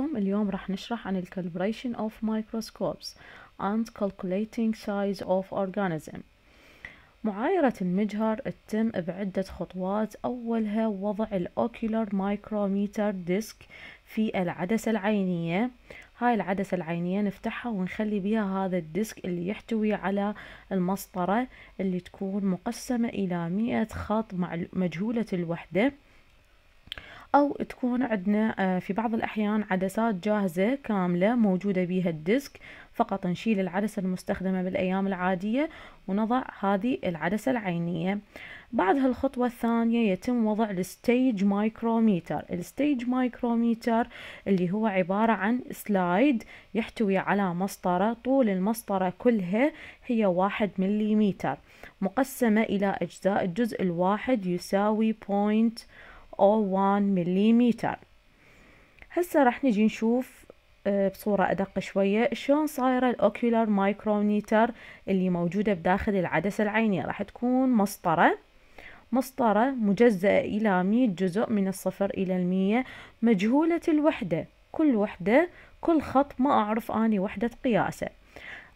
اليوم راح نشرح عن الكالبريشن اوف مايكروسكوبس and calculating size of organism معايرة المجهر تتم بعدة خطوات أولها وضع الأوكيولار مايكروميتر ديسك في العدسة العينية هاي العدسة العينية نفتحها ونخلي بيها هذا الديسك اللي يحتوي على المسطرة اللي تكون مقسمة إلى مئة خط مع مجهولة الوحدة أو تكون عندنا آه، في بعض الأحيان عدسات جاهزة كاملة موجودة بيها الديسك فقط نشيل العدسة المستخدمة بالأيام العادية ونضع هذه العدسة العينية بعد هالخطوة الثانية يتم وضع الستيج مايكروميتر الستيج مايكروميتر اللي هو عبارة عن سلايد يحتوي على مسطرة طول المسطرة كلها هي واحد مليمتر مقسمة إلى أجزاء الجزء الواحد يساوي بوينت مليمتر هسه راح نجي نشوف آه، بصورة أدق شوية شلون صايرة الأوكيولار مايكرونيتر اللي موجودة بداخل العدسة العينية راح تكون مسطرة مسطرة مجزأة إلى مية جزء من الصفر إلى المية مجهولة الوحدة كل وحدة كل خط ما أعرف أني وحدة قياسه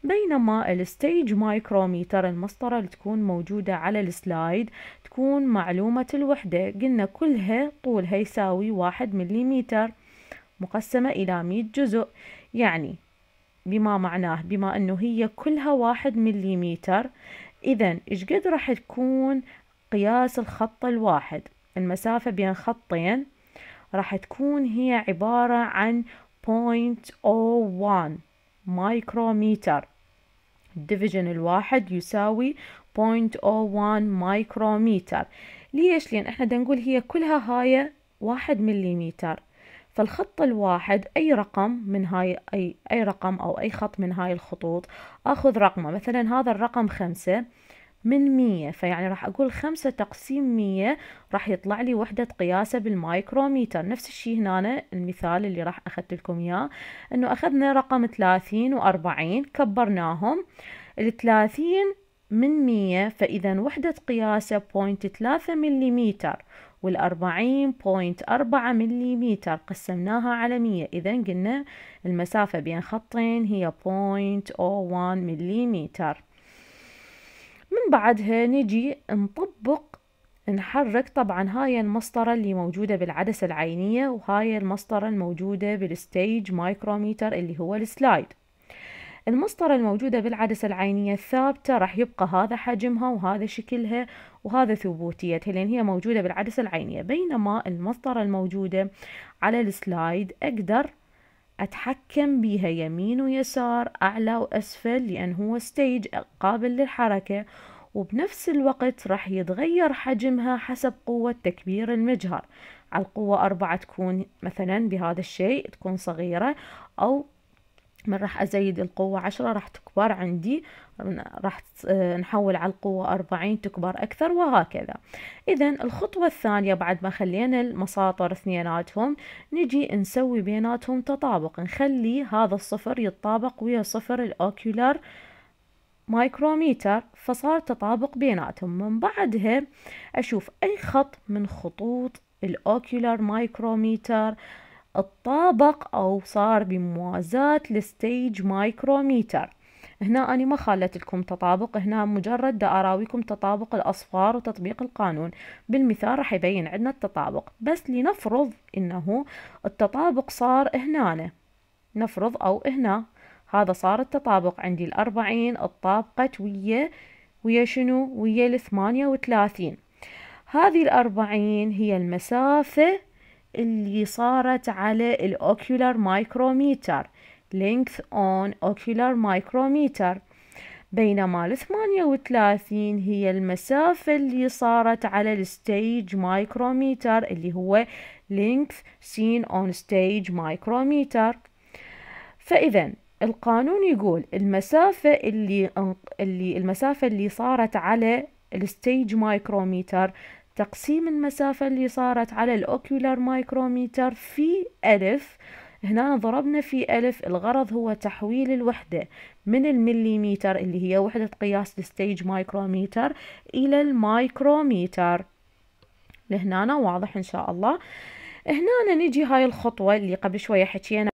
بينما الستيج مايكروميتر المسطرة اللي تكون موجودة على السلايد تكون معلومة الوحدة قلنا كلها طولها يساوي واحد مليمتر مقسمة إلى مية جزء يعني بما معناه بما أنه هي كلها واحد مليمتر إذا إيش قد راح تكون قياس الخط الواحد المسافة بين خطين راح تكون هي عبارة عن 0.01 مايكروميتر الديفيجن الواحد يساوي 0.01 مايكروميتر ليش؟ لأن احنا بدنا نقول هي كلها هاي 1 مليمتر فالخط الواحد أي رقم من هاي أي, أي رقم أو أي خط من هاي الخطوط أخذ رقمه مثلا هذا الرقم خمسة من مية فيعني راح أقول خمسة تقسيم مية راح يطلع لي وحدة قياسة بالمايكروميتر نفس الشي هنا المثال اللي راح أخذت لكم إياه أنه أخذنا رقم ثلاثين وأربعين كبرناهم الثلاثين من مية فإذا وحدة قياسة بوينت ثلاثة مليمتر والأربعين بوينت أربعة مليمتر قسمناها على مية إذا قلنا المسافة بين خطين هي بوينت أو وان مليمتر من بعدها نجي نطبق نحرك طبعا هاي المسطرة اللي موجودة بالعدسة العينية وهاي المسطرة الموجودة بالستيج مايكروميتر اللي هو السلايد المسطرة الموجودة بالعدسة العينية الثابتة راح يبقى هذا حجمها وهذا شكلها وهذا ثبوتيتها لأن هي موجودة بالعدسة العينية بينما المسطرة الموجودة على السلايد أقدر أتحكم بيها يمين ويسار أعلى وأسفل لأن هو ستيج قابل للحركة وبنفس الوقت راح يتغير حجمها حسب قوة تكبير المجهر على القوة أربعة تكون مثلا بهذا الشيء تكون صغيرة أو من راح ازيد القوة عشرة راح تكبر عندي راح آه، نحول على القوة أربعين تكبر أكثر وهكذا إذا الخطوة الثانية بعد ما خلينا المساطر اثنيناتهم نجي نسوي بيناتهم تطابق نخلي هذا الصفر يتطابق ويا صفر الأوكيولار مايكروميتر فصار تطابق بيناتهم من بعدها أشوف أي خط من خطوط الأوكيولار مايكروميتر الطابق أو صار بموازاة الستيج مايكروميتر هنا أنا ما خلت لكم تطابق هنا مجرد دا أراويكم تطابق الأصفار وتطبيق القانون بالمثال راح يبين عندنا التطابق بس لنفرض إنه التطابق صار هنا نفرض أو هنا هذا صار التطابق عندي الأربعين اتطابقت ويا ويا شنو ويا الثمانية وثلاثين هذه الأربعين هي المسافة اللي صارت على الأوكيولار مايكروميتر لينكث اون ocular مايكروميتر بينما الثمانية وثلاثين هي المسافة اللي صارت على الستيج مايكروميتر اللي هو length seen on stage micrometer فإذا القانون يقول المسافة اللي اللي المسافة اللي صارت على الستيج مايكروميتر تقسيم المسافة اللي صارت على الأوكيولار مايكروميتر في ألف هنا ضربنا في ألف الغرض هو تحويل الوحدة من المليمتر اللي هي وحدة قياس الستيج مايكروميتر إلى المايكروميتر لهنا واضح إن شاء الله هنا نجي هاي الخطوة اللي قبل شوية حكينا